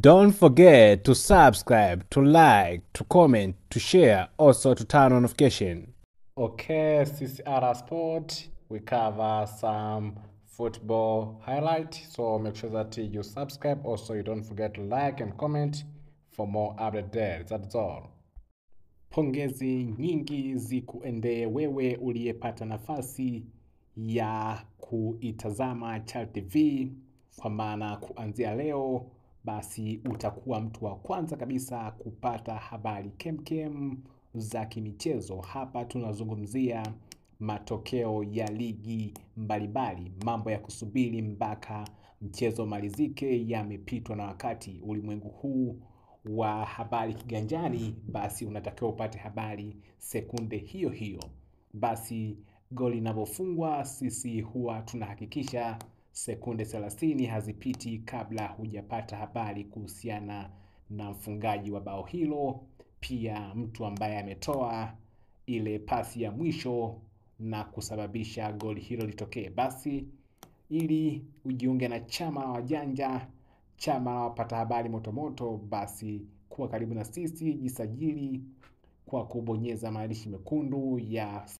Don't forget to subscribe, to like, to comment, to share, also to turn on notification. Okay, CCR Sport, we cover some football highlight, so make sure that you subscribe. Also, you don't forget to like and comment for more updates there. That's all. Pongezi nyingi zikuendee wewe uliyepata nafasi ya kuitazama Chal TV kwa maana kuanzia leo basi utakuwa mtu wa kwanza kabisa kupata habari kemkem za kimichezo. Hapa tunazungumzia matokeo ya ligi mbalimbali. Mambo ya kusubiri mpaka mchezo malizike yamepitwa na wakati. Ulimwengu huu wa habari kiganjani, basi unatakiwa upate habari sekunde hiyo hiyo. Basi goli inavyofungwa, sisi huwa tunahakikisha sekunde 30 hazipiti kabla hujapata habari kuhusiana na mfungaji wa bao hilo, pia mtu ambaye ametoa ile pasi ya mwisho na kusababisha goli hilo litokee. Basi ili ujiunge na chama la wajanja, chama la wapata habari motomoto, basi kuwa karibu na sisi, jisajili kwa kubonyeza maandishi mekundu ya